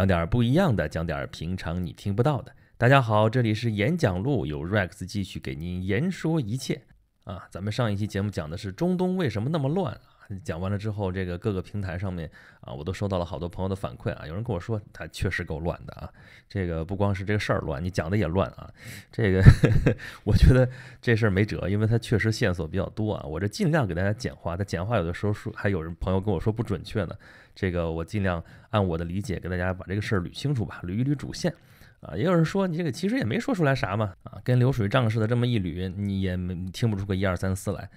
讲点儿不一样的，讲点儿平常你听不到的。大家好，这里是演讲录，有 Rex 继续给您言说一切。啊，咱们上一期节目讲的是中东为什么那么乱啊。讲完了之后，这个各个平台上面啊，我都收到了好多朋友的反馈啊。有人跟我说，他确实够乱的啊。这个不光是这个事儿乱，你讲的也乱啊。这个 我觉得这事儿没辙，因为它确实线索比较多啊。我这尽量给大家简化，但简化有的时候说还有人朋友跟我说不准确呢。这个我尽量按我的理解给大家把这个事儿捋清楚吧，捋一捋主线啊。也有人说，你这个其实也没说出来啥嘛啊，跟流水账似的这么一捋，你也没听不出个一二三四来。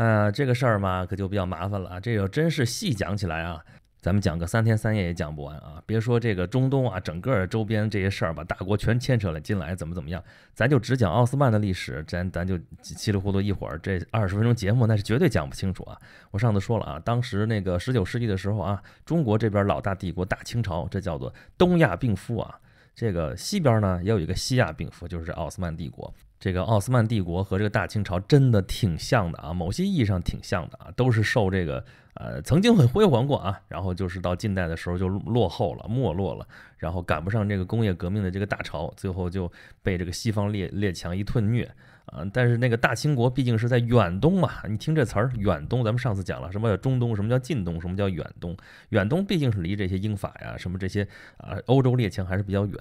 呃，这个事儿嘛，可就比较麻烦了。啊。这要真是细讲起来啊，咱们讲个三天三夜也讲不完啊。别说这个中东啊，整个周边这些事儿吧，大国全牵扯了进来，怎么怎么样？咱就只讲奥斯曼的历史，咱咱就稀里糊涂一会儿这二十分钟节目，那是绝对讲不清楚啊。我上次说了啊，当时那个十九世纪的时候啊，中国这边老大帝国大清朝，这叫做东亚病夫啊。这个西边呢，也有一个西亚病夫，就是奥斯曼帝国。这个奥斯曼帝国和这个大清朝真的挺像的啊，某些意义上挺像的啊，都是受这个呃曾经很辉煌过啊，然后就是到近代的时候就落后了没落了，然后赶不上这个工业革命的这个大潮，最后就被这个西方列列强一顿虐啊。但是那个大清国毕竟是在远东嘛，你听这词儿远东，咱们上次讲了什么叫中东，什么叫近东，什么叫远东，远东毕竟是离这些英法呀什么这些啊欧洲列强还是比较远。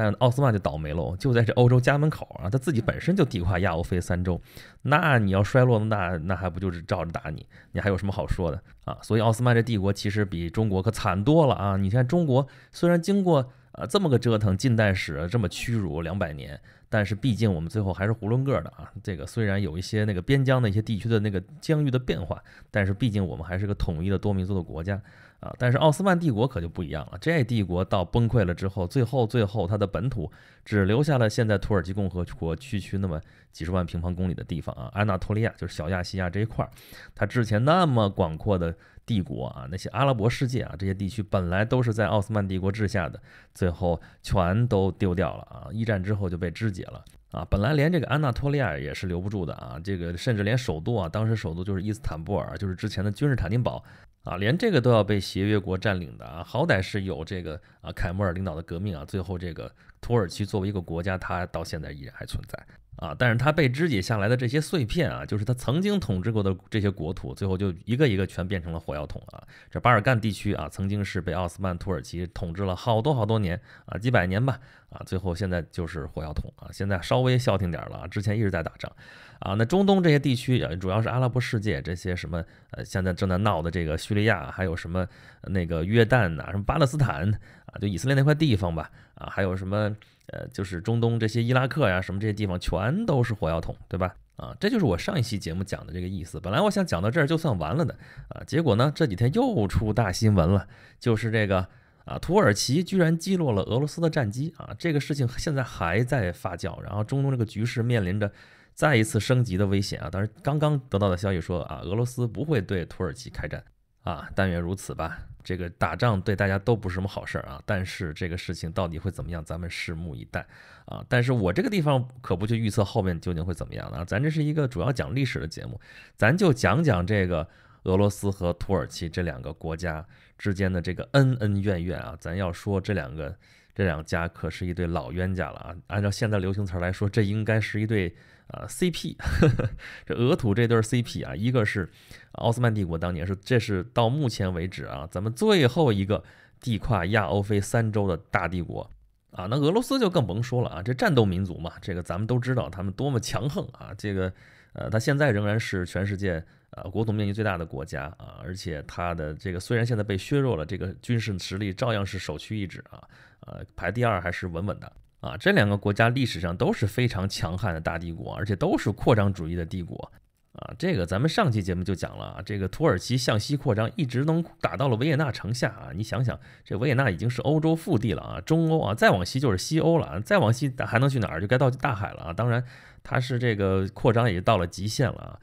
但奥斯曼就倒霉喽，就在这欧洲家门口啊！他自己本身就地跨亚欧非三洲，那你要衰落那那还不就是照着打你？你还有什么好说的啊？所以奥斯曼这帝国其实比中国可惨多了啊！你看中国虽然经过呃这么个折腾，近代史这么屈辱两百年，但是毕竟我们最后还是囫囵个的啊！这个虽然有一些那个边疆的一些地区的那个疆域的变化，但是毕竟我们还是个统一的多民族的国家。啊，但是奥斯曼帝国可就不一样了。这帝国到崩溃了之后，最后最后，它的本土只留下了现在土耳其共和国区区那么几十万平方公里的地方啊。安纳托利亚就是小亚细亚这一块儿，它之前那么广阔的帝国啊，那些阿拉伯世界啊，这些地区本来都是在奥斯曼帝国治下的，最后全都丢掉了啊。一战之后就被肢解了啊。本来连这个安纳托利亚也是留不住的啊，这个甚至连首都啊，当时首都就是伊斯坦布尔，就是之前的君士坦丁堡。啊，连这个都要被协约国占领的啊，好歹是有这个啊凯末尔领导的革命啊，最后这个土耳其作为一个国家，它到现在依然还存在。啊！但是他被肢解下来的这些碎片啊，就是他曾经统治过的这些国土，最后就一个一个全变成了火药桶啊。这巴尔干地区啊，曾经是被奥斯曼土耳其统治了好多好多年啊，几百年吧啊，最后现在就是火药桶啊。现在稍微消停点了，之前一直在打仗啊。那中东这些地区，主要是阿拉伯世界这些什么呃，现在正在闹的这个叙利亚，还有什么那个约旦呐，什么巴勒斯坦啊，就以色列那块地方吧啊，还有什么。呃，就是中东这些伊拉克呀，什么这些地方，全都是火药桶，对吧？啊，这就是我上一期节目讲的这个意思。本来我想讲到这儿就算完了的，啊，结果呢，这几天又出大新闻了，就是这个啊，土耳其居然击落了俄罗斯的战机啊，这个事情现在还在发酵，然后中东这个局势面临着再一次升级的危险啊。当然，刚刚得到的消息说啊，俄罗斯不会对土耳其开战。啊，但愿如此吧。这个打仗对大家都不是什么好事儿啊。但是这个事情到底会怎么样，咱们拭目以待啊。但是我这个地方可不去预测后面究竟会怎么样了，咱这是一个主要讲历史的节目，咱就讲讲这个俄罗斯和土耳其这两个国家之间的这个恩恩怨怨啊。咱要说这两个这两家可是一对老冤家了啊。按照现在流行词儿来说，这应该是一对。啊 c p 呵 呵这俄土这对 CP 啊，一个是奥斯曼帝国，当年是，这是到目前为止啊，咱们最后一个地跨亚欧非三洲的大帝国啊。那俄罗斯就更甭说了啊，这战斗民族嘛，这个咱们都知道他们多么强横啊。这个，呃，他现在仍然是全世界呃国土面积最大的国家啊，而且他的这个虽然现在被削弱了，这个军事实力照样是首屈一指啊，呃，排第二还是稳稳的。啊，这两个国家历史上都是非常强悍的大帝国，而且都是扩张主义的帝国。啊，这个咱们上期节目就讲了啊，这个土耳其向西扩张，一直能打到了维也纳城下啊。你想想，这维也纳已经是欧洲腹地了啊，中欧啊，再往西就是西欧了，再往西还能去哪儿？就该到大海了啊。当然，它是这个扩张已经到了极限了啊。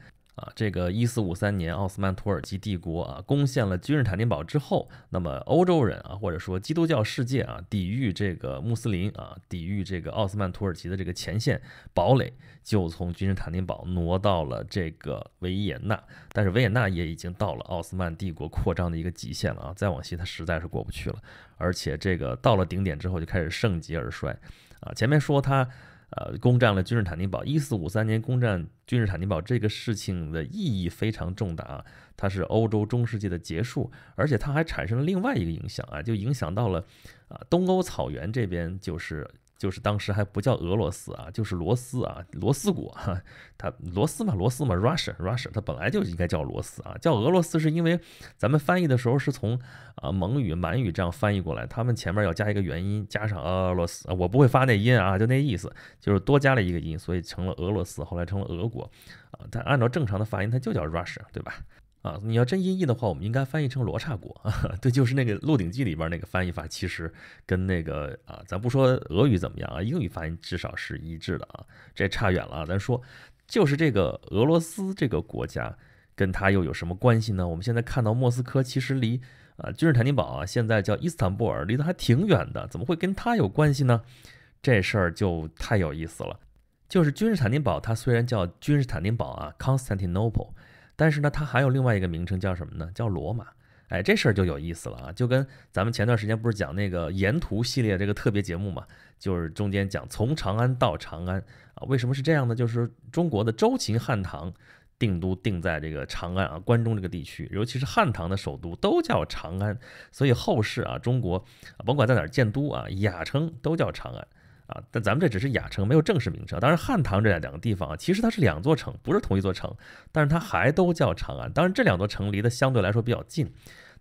这个一四五三年，奥斯曼土耳其帝国啊攻陷了君士坦丁堡之后，那么欧洲人啊，或者说基督教世界啊，抵御这个穆斯林啊，抵御这个奥斯曼土耳其的这个前线堡垒，就从君士坦丁堡挪到了这个维也纳。但是维也纳也已经到了奥斯曼帝国扩张的一个极限了啊，再往西它实在是过不去了。而且这个到了顶点之后就开始盛极而衰啊。前面说它。呃，攻占了君士坦丁堡，一四五三年攻占君士坦丁堡这个事情的意义非常重大啊，它是欧洲中世纪的结束，而且它还产生了另外一个影响啊，就影响到了啊，东欧草原这边就是。就是当时还不叫俄罗斯啊，就是罗斯啊，罗斯国哈，它罗斯嘛，罗斯嘛，Russia，Russia，它本来就应该叫罗斯啊，叫俄罗斯是因为咱们翻译的时候是从啊蒙语、满语这样翻译过来，他们前面要加一个元音，加上俄罗斯，我不会发那音啊，就那意思，就是多加了一个音，所以成了俄罗斯，后来成了俄国，啊，它按照正常的发音，它就叫 Russia，对吧？啊，你要真音译的话，我们应该翻译成罗刹国 啊，对，就是那个《鹿鼎记》里边那个翻译法，其实跟那个啊，咱不说俄语怎么样啊，英语发音至少是一致的啊，这差远了啊。咱说，就是这个俄罗斯这个国家，跟它又有什么关系呢？我们现在看到莫斯科其实离啊君士坦丁堡啊，现在叫伊斯坦布尔，离得还挺远的，怎么会跟它有关系呢？这事儿就太有意思了。就是君士坦丁堡，它虽然叫君士坦丁堡啊，Constantinople。但是呢，它还有另外一个名称叫什么呢？叫罗马。哎，这事儿就有意思了啊！就跟咱们前段时间不是讲那个沿途系列这个特别节目嘛，就是中间讲从长安到长安啊，为什么是这样呢？就是中国的周秦汉唐定都定在这个长安啊，关中这个地区，尤其是汉唐的首都都叫长安，所以后世啊，中国甭管在哪建都啊，雅称都叫长安。啊，但咱们这只是雅称，没有正式名称。当然，汉唐这两个地方啊，其实它是两座城，不是同一座城，但是它还都叫长安。当然，这两座城离得相对来说比较近。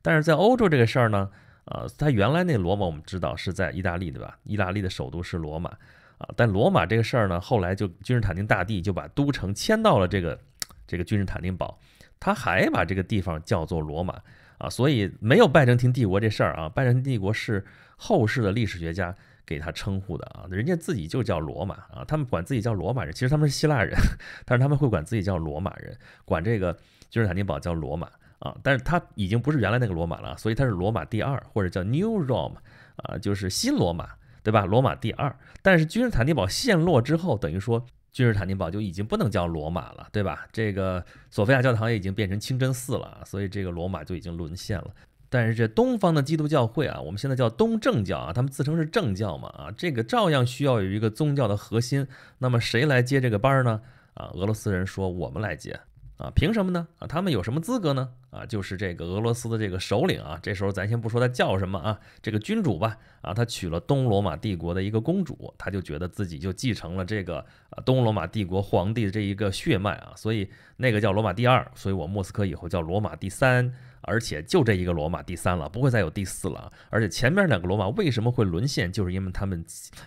但是在欧洲这个事儿呢，啊，它原来那罗马我们知道是在意大利，对吧？意大利的首都是罗马啊。但罗马这个事儿呢，后来就君士坦丁大帝就把都城迁到了这个这个君士坦丁堡，他还把这个地方叫做罗马啊。所以没有拜占庭帝国这事儿啊，拜占庭帝国是后世的历史学家。给他称呼的啊，人家自己就叫罗马啊，他们管自己叫罗马人，其实他们是希腊人，但是他们会管自己叫罗马人，管这个君士坦丁堡叫罗马啊，但是他已经不是原来那个罗马了，所以他是罗马第二或者叫 New Rome 啊，就是新罗马，对吧？罗马第二，但是君士坦丁堡陷落之后，等于说君士坦丁堡就已经不能叫罗马了，对吧？这个索菲亚教堂也已经变成清真寺了，所以这个罗马就已经沦陷了。但是这东方的基督教会啊，我们现在叫东正教啊，他们自称是正教嘛啊，这个照样需要有一个宗教的核心。那么谁来接这个班儿呢？啊，俄罗斯人说我们来接啊，凭什么呢？啊，他们有什么资格呢？啊，就是这个俄罗斯的这个首领啊，这时候咱先不说他叫什么啊，这个君主吧啊，他娶了东罗马帝国的一个公主，他就觉得自己就继承了这个啊东罗马帝国皇帝的这一个血脉啊，所以那个叫罗马第二，所以我莫斯科以后叫罗马第三。而且就这一个罗马第三了，不会再有第四了。而且前面两个罗马为什么会沦陷，就是因为他们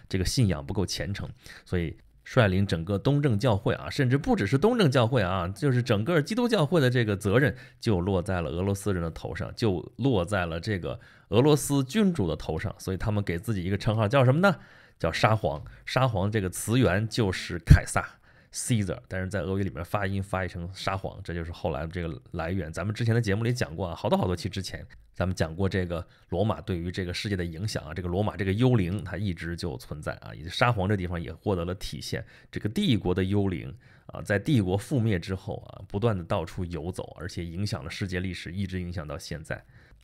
这个信仰不够虔诚，所以率领整个东正教会啊，甚至不只是东正教会啊，就是整个基督教会的这个责任就落在了俄罗斯人的头上，就落在了这个俄罗斯君主的头上。所以他们给自己一个称号叫什么呢？叫沙皇。沙皇这个词源就是凯撒。Caesar，但是在俄语里面发音发译成沙皇，这就是后来的这个来源。咱们之前的节目里讲过啊，好多好多期之前咱们讲过这个罗马对于这个世界的影响啊，这个罗马这个幽灵它一直就存在啊，以及沙皇这地方也获得了体现。这个帝国的幽灵啊，在帝国覆灭之后啊，不断的到处游走，而且影响了世界历史，一直影响到现在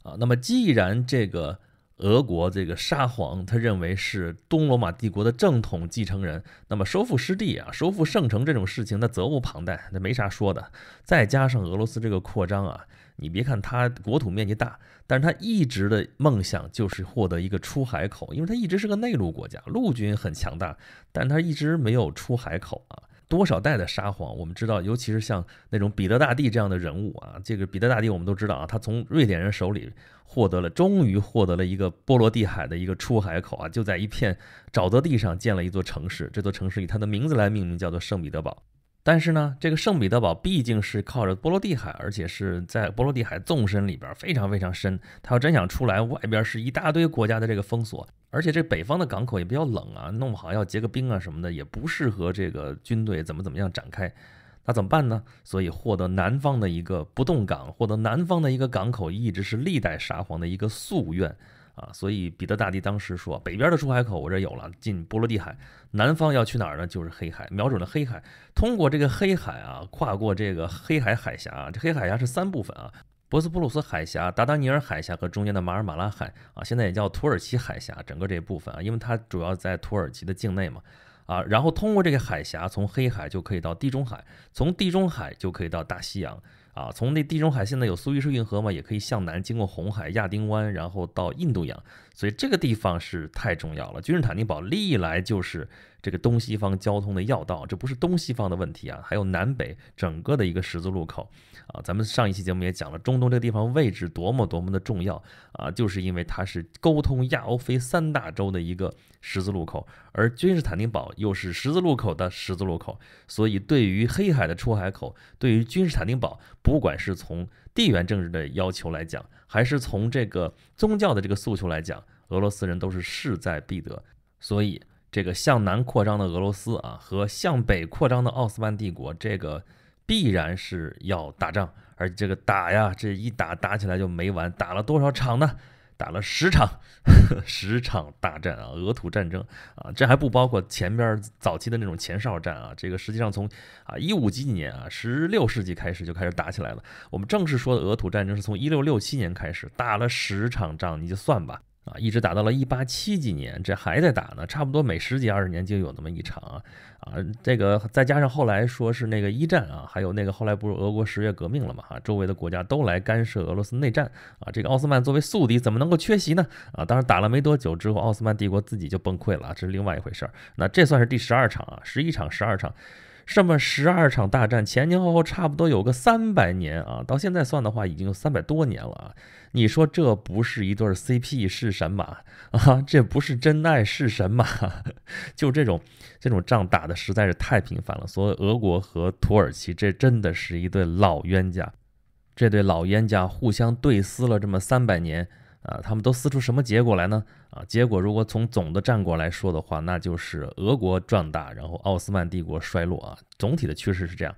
啊。那么既然这个俄国这个沙皇，他认为是东罗马帝国的正统继承人。那么收复失地啊，收复圣城这种事情，那责无旁贷，那没啥说的。再加上俄罗斯这个扩张啊，你别看它国土面积大，但是它一直的梦想就是获得一个出海口，因为它一直是个内陆国家，陆军很强大，但它一直没有出海口啊。多少代的沙皇，我们知道，尤其是像那种彼得大帝这样的人物啊。这个彼得大帝，我们都知道啊，他从瑞典人手里获得了，终于获得了一个波罗的海的一个出海口啊，就在一片沼泽地上建了一座城市，这座城市以他的名字来命名，叫做圣彼得堡。但是呢，这个圣彼得堡毕竟是靠着波罗的海，而且是在波罗的海纵深里边非常非常深。他要真想出来，外边是一大堆国家的这个封锁，而且这北方的港口也比较冷啊，弄不好要结个冰啊什么的，也不适合这个军队怎么怎么样展开。那怎么办呢？所以获得南方的一个不动港，获得南方的一个港口，一直是历代沙皇的一个夙愿。啊，所以彼得大帝当时说，北边的出海口我这有了，进波罗的海。南方要去哪儿呢？就是黑海，瞄准了黑海，通过这个黑海啊，跨过这个黑海海峡。这黑海峡是三部分啊，博斯普鲁斯海峡、达达尼尔海峡和中间的马尔马拉海啊，现在也叫土耳其海峡，整个这一部分啊，因为它主要在土耳其的境内嘛。啊，然后通过这个海峡，从黑海就可以到地中海，从地中海就可以到大西洋。啊，从那地中海现在有苏伊士运河嘛，也可以向南经过红海、亚丁湾，然后到印度洋，所以这个地方是太重要了。君士坦丁堡历来就是。这个东西方交通的要道，这不是东西方的问题啊，还有南北整个的一个十字路口啊。咱们上一期节目也讲了，中东这个地方位置多么多么的重要啊，就是因为它是沟通亚欧非三大洲的一个十字路口，而君士坦丁堡又是十字路口的十字路口，所以对于黑海的出海口，对于君士坦丁堡，不管是从地缘政治的要求来讲，还是从这个宗教的这个诉求来讲，俄罗斯人都是势在必得，所以。这个向南扩张的俄罗斯啊，和向北扩张的奥斯曼帝国，这个必然是要打仗，而这个打呀，这一打打起来就没完，打了多少场呢？打了十场，十场大战啊！俄土战争啊，这还不包括前边早期的那种前哨战啊。这个实际上从啊一五几几年啊，十六世纪开始就开始打起来了。我们正式说的俄土战争是从一六六七年开始，打了十场仗，你就算吧。啊，一直打到了一八七几年，这还在打呢，差不多每十几二十年就有那么一场啊啊，这个再加上后来说是那个一战啊，还有那个后来不是俄国十月革命了嘛啊，周围的国家都来干涉俄罗斯内战啊，这个奥斯曼作为宿敌，怎么能够缺席呢？啊，当然打了没多久之后，奥斯曼帝国自己就崩溃了这是另外一回事儿。那这算是第十二场啊，十一场、十二场。这么十二场大战，前前后后差不多有个三百年啊！到现在算的话，已经有三百多年了啊！你说这不是一对 CP 是神马啊？这不是真爱是神马？就这种这种仗打的实在是太频繁了，所以俄国和土耳其这真的是一对老冤家，这对老冤家互相对撕了这么三百年。啊，他们都撕出什么结果来呢？啊，结果如果从总的战果来说的话，那就是俄国壮大，然后奥斯曼帝国衰落啊，总体的趋势是这样。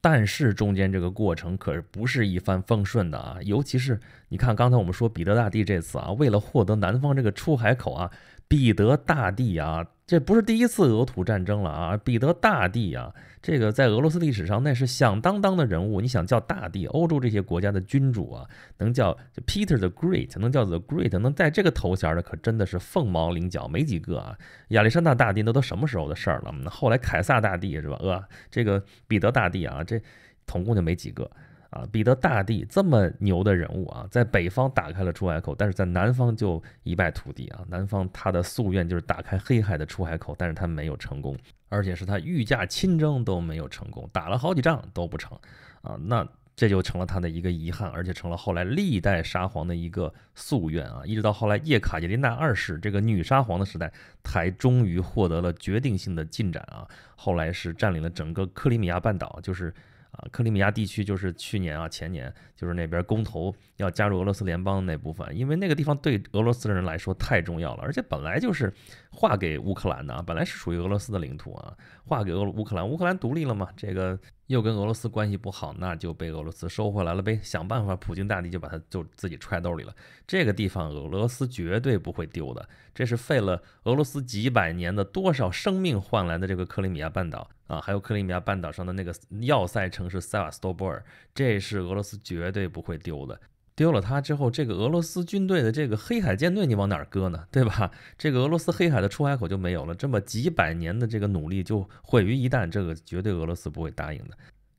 但是中间这个过程可不是一帆风顺的啊，尤其是你看，刚才我们说彼得大帝这次啊，为了获得南方这个出海口啊。彼得大帝啊，这不是第一次俄土战争了啊！彼得大帝啊，这个在俄罗斯历史上那是响当当的人物。你想叫大帝，欧洲这些国家的君主啊，能叫 Peter the Great，能叫 The Great，能带这个头衔的可真的是凤毛麟角，没几个啊！亚历山大大帝那都什么时候的事儿了？后来凯撒大帝是吧？呃，这个彼得大帝啊，这统共就没几个。啊，彼得大帝这么牛的人物啊，在北方打开了出海口，但是在南方就一败涂地啊。南方他的夙愿就是打开黑海的出海口，但是他没有成功，而且是他御驾亲征都没有成功，打了好几仗都不成啊。那这就成了他的一个遗憾，而且成了后来历代沙皇的一个夙愿啊。一直到后来叶卡捷琳娜二世这个女沙皇的时代，才终于获得了决定性的进展啊。后来是占领了整个克里米亚半岛，就是。啊，克里米亚地区就是去年啊，前年就是那边公投要加入俄罗斯联邦的那部分，因为那个地方对俄罗斯人来说太重要了，而且本来就是划给乌克兰的啊，本来是属于俄罗斯的领土啊，划给俄乌克兰，乌克兰独立了嘛，这个又跟俄罗斯关系不好，那就被俄罗斯收回来了呗，想办法，普京大帝就把它就自己揣兜里了。这个地方俄罗斯绝对不会丢的，这是费了俄罗斯几百年的多少生命换来的这个克里米亚半岛。啊，还有克里米亚半岛上的那个要塞城市塞瓦斯托波尔，这是俄罗斯绝对不会丢的。丢了它之后，这个俄罗斯军队的这个黑海舰队你往哪儿搁呢？对吧？这个俄罗斯黑海的出海口就没有了，这么几百年的这个努力就毁于一旦，这个绝对俄罗斯不会答应的。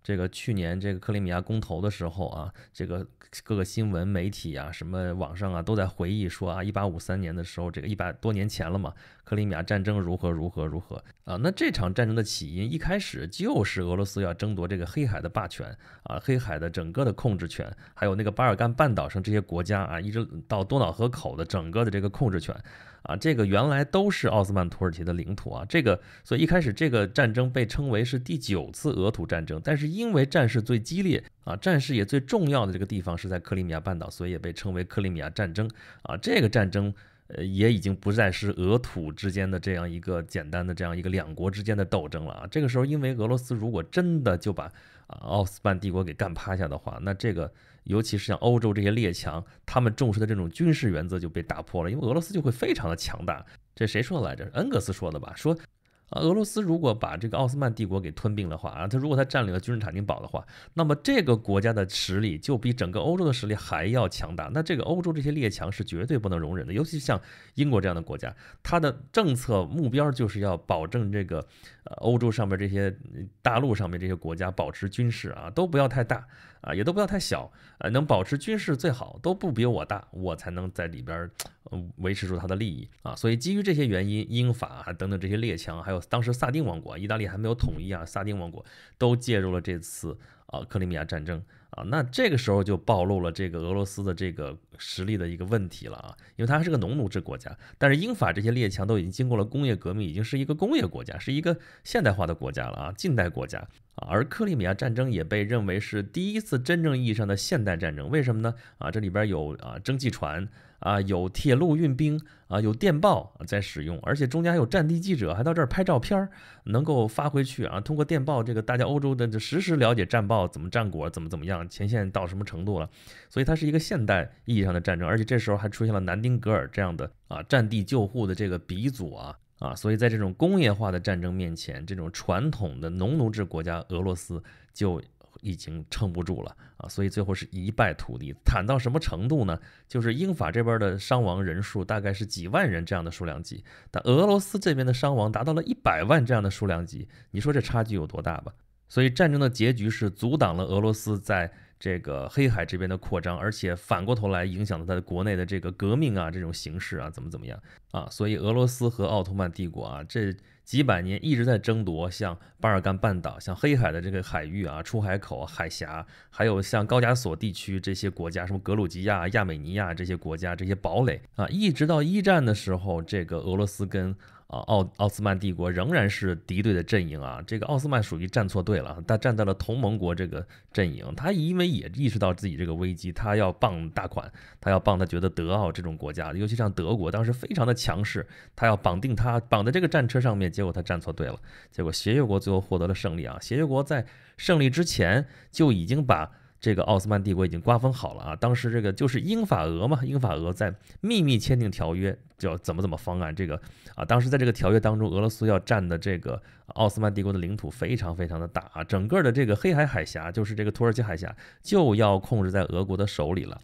这个去年这个克里米亚公投的时候啊，这个各个新闻媒体啊，什么网上啊，都在回忆说啊，一八五三年的时候，这个一百多年前了嘛，克里米亚战争如何如何如何啊？那这场战争的起因一开始就是俄罗斯要争夺这个黑海的霸权啊，黑海的整个的控制权，还有那个巴尔干半岛上这些国家啊，一直到多瑙河口的整个的这个控制权。啊，这个原来都是奥斯曼土耳其的领土啊，这个所以一开始这个战争被称为是第九次俄土战争，但是因为战事最激烈啊，战事也最重要的这个地方是在克里米亚半岛，所以也被称为克里米亚战争啊，这个战争。呃，也已经不再是俄土之间的这样一个简单的这样一个两国之间的斗争了啊！这个时候，因为俄罗斯如果真的就把奥斯曼帝国给干趴下的话，那这个尤其是像欧洲这些列强，他们重视的这种军事原则就被打破了，因为俄罗斯就会非常的强大。这谁说的来着？恩格斯说的吧？说。啊，俄罗斯如果把这个奥斯曼帝国给吞并的话啊，他如果他占领了君士坦丁堡的话，那么这个国家的实力就比整个欧洲的实力还要强大。那这个欧洲这些列强是绝对不能容忍的，尤其是像英国这样的国家，它的政策目标就是要保证这个呃欧洲上面这些大陆上面这些国家保持军事啊，都不要太大。啊，也都不要太小，呃，能保持军事最好，都不比我大，我才能在里边儿维持住他的利益啊。所以基于这些原因，英法啊等等这些列强，还有当时萨丁王国、意大利还没有统一啊，萨丁王国都介入了这次。啊，克里米亚战争啊，那这个时候就暴露了这个俄罗斯的这个实力的一个问题了啊，因为它还是个农奴制国家，但是英法这些列强都已经经过了工业革命，已经是一个工业国家，是一个现代化的国家了啊，近代国家啊，而克里米亚战争也被认为是第一次真正意义上的现代战争，为什么呢？啊，这里边有啊蒸汽船。啊，有铁路运兵啊，有电报在使用，而且中间还有战地记者，还到这儿拍照片儿，能够发回去啊。通过电报，这个大家欧洲的实时了解战报，怎么战果，怎么怎么样，前线到什么程度了。所以它是一个现代意义上的战争，而且这时候还出现了南丁格尔这样的啊战地救护的这个鼻祖啊啊。所以在这种工业化的战争面前，这种传统的农奴制国家俄罗斯就。已经撑不住了啊，所以最后是一败涂地，惨到什么程度呢？就是英法这边的伤亡人数大概是几万人这样的数量级，但俄罗斯这边的伤亡达到了一百万这样的数量级，你说这差距有多大吧？所以战争的结局是阻挡了俄罗斯在这个黑海这边的扩张，而且反过头来影响了它的国内的这个革命啊，这种形势啊，怎么怎么样啊？所以俄罗斯和奥托曼帝国啊，这。几百年一直在争夺，像巴尔干半岛、像黑海的这个海域啊、出海口、海峡，还有像高加索地区这些国家，什么格鲁吉亚、亚美尼亚这些国家这些堡垒啊，一直到一战的时候，这个俄罗斯跟。啊，奥奥斯曼帝国仍然是敌对的阵营啊，这个奥斯曼属于站错队了，他站在了同盟国这个阵营，他因为也意识到自己这个危机，他要傍大款，他要傍，他觉得德奥这种国家，尤其像德国当时非常的强势，他要绑定他，绑在这个战车上面，结果他站错队了，结果协约国最后获得了胜利啊，协约国在胜利之前就已经把。这个奥斯曼帝国已经瓜分好了啊！当时这个就是英法俄嘛，英法俄在秘密签订条约，叫怎么怎么方案。这个啊，当时在这个条约当中，俄罗斯要占的这个奥斯曼帝国的领土非常非常的大啊，整个的这个黑海海峡，就是这个土耳其海峡，就要控制在俄国的手里了。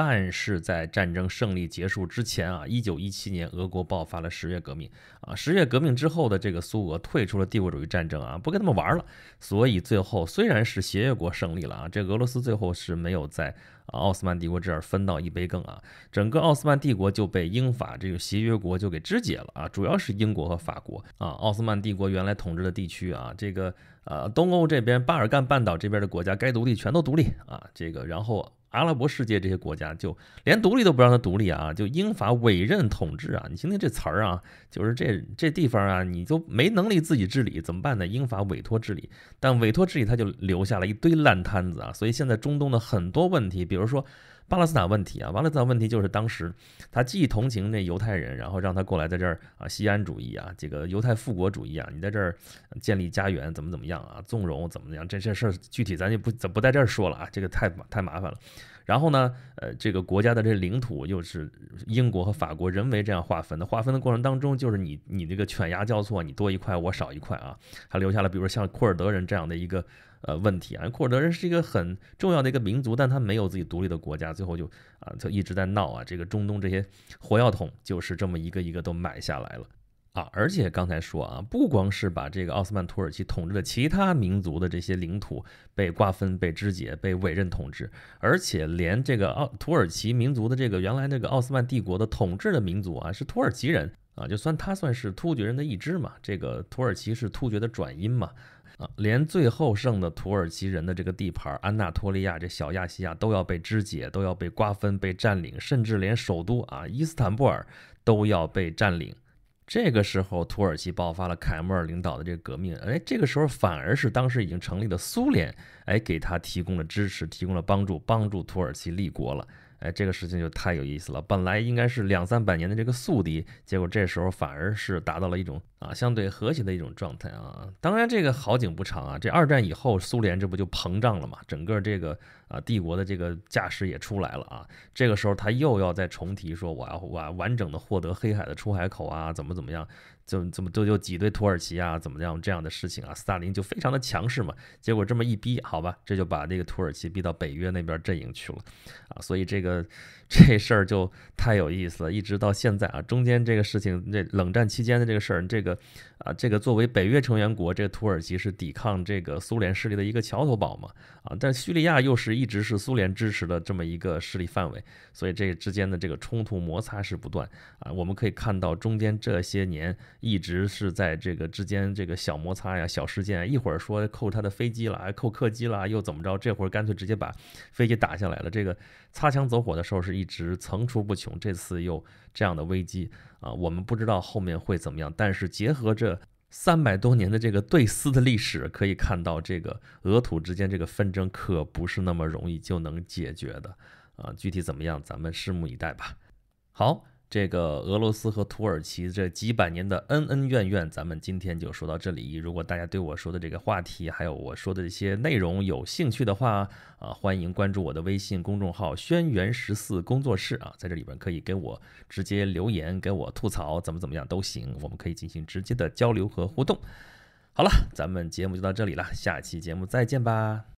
但是在战争胜利结束之前啊，一九一七年，俄国爆发了十月革命啊。十月革命之后的这个苏俄退出了帝国主义战争啊，不跟他们玩了。所以最后虽然是协约国胜利了啊，这俄罗斯最后是没有在奥斯曼帝国这儿分到一杯羹啊。整个奥斯曼帝国就被英法这个协约国就给肢解了啊，主要是英国和法国啊。奥斯曼帝国原来统治的地区啊，这个啊东欧这边巴尔干半岛这边的国家该独立全都独立啊，这个然后。阿拉伯世界这些国家就连独立都不让他独立啊，就英法委任统治啊。你听听这词儿啊，就是这这地方啊，你都没能力自己治理，怎么办呢？英法委托治理，但委托治理他就留下了一堆烂摊子啊。所以现在中东的很多问题，比如说。巴勒斯坦问题啊，巴勒斯坦问题就是当时他既同情那犹太人，然后让他过来在这儿啊，西安主义啊，这个犹太复国主义啊，你在这儿建立家园，怎么怎么样啊，纵容怎么样？这这事儿具体咱就不不在这儿说了啊，这个太太麻烦了。然后呢，呃，这个国家的这领土又是英国和法国人为这样划分的，划分的过程当中，就是你你这个犬牙交错，你多一块我少一块啊，还留下了，比如像库尔德人这样的一个。呃，问题啊，库尔德人是一个很重要的一个民族，但他没有自己独立的国家，最后就啊，就一直在闹啊。这个中东这些火药桶就是这么一个一个都买下来了啊。而且刚才说啊，不光是把这个奥斯曼土耳其统治的其他民族的这些领土被瓜分、被肢解、被委任统治，而且连这个奥土耳其民族的这个原来那个奥斯曼帝国的统治的民族啊，是土耳其人啊，就算他算是突厥人的一支嘛，这个土耳其是突厥的转音嘛。啊，连最后剩的土耳其人的这个地盘，安纳托利亚这小亚细亚都要被肢解，都要被瓜分、被占领，甚至连首都啊伊斯坦布尔都要被占领。这个时候，土耳其爆发了凯末尔领导的这个革命，哎，这个时候反而是当时已经成立的苏联，哎，给他提供了支持，提供了帮助，帮助土耳其立国了。哎，这个事情就太有意思了。本来应该是两三百年的这个宿敌，结果这时候反而是达到了一种啊相对和谐的一种状态啊。当然，这个好景不长啊。这二战以后，苏联这不就膨胀了嘛？整个这个啊帝国的这个架势也出来了啊。这个时候，他又要再重提说，我要我完整的获得黑海的出海口啊，怎么怎么样。就怎么就就挤兑土耳其啊，怎么样这样的事情啊？斯大林就非常的强势嘛，结果这么一逼，好吧，这就把那个土耳其逼到北约那边阵营去了，啊，所以这个这事儿就太有意思了，一直到现在啊，中间这个事情，这冷战期间的这个事儿，这个。啊，这个作为北约成员国，这个土耳其是抵抗这个苏联势力的一个桥头堡嘛？啊，但叙利亚又是一直是苏联支持的这么一个势力范围，所以这之间的这个冲突摩擦是不断啊。我们可以看到中间这些年一直是在这个之间这个小摩擦呀、小事件，一会儿说扣他的飞机了，扣客机了，又怎么着？这会儿干脆直接把飞机打下来了。这个擦枪走火的时候是一直层出不穷，这次又。这样的危机啊，我们不知道后面会怎么样。但是结合这三百多年的这个对撕的历史，可以看到这个俄土之间这个纷争可不是那么容易就能解决的啊！具体怎么样，咱们拭目以待吧。好。这个俄罗斯和土耳其这几百年的恩恩怨怨，咱们今天就说到这里。如果大家对我说的这个话题，还有我说的一些内容有兴趣的话，啊，欢迎关注我的微信公众号“轩辕十四工作室”啊，在这里边可以给我直接留言，给我吐槽怎么怎么样都行，我们可以进行直接的交流和互动。好了，咱们节目就到这里了，下期节目再见吧。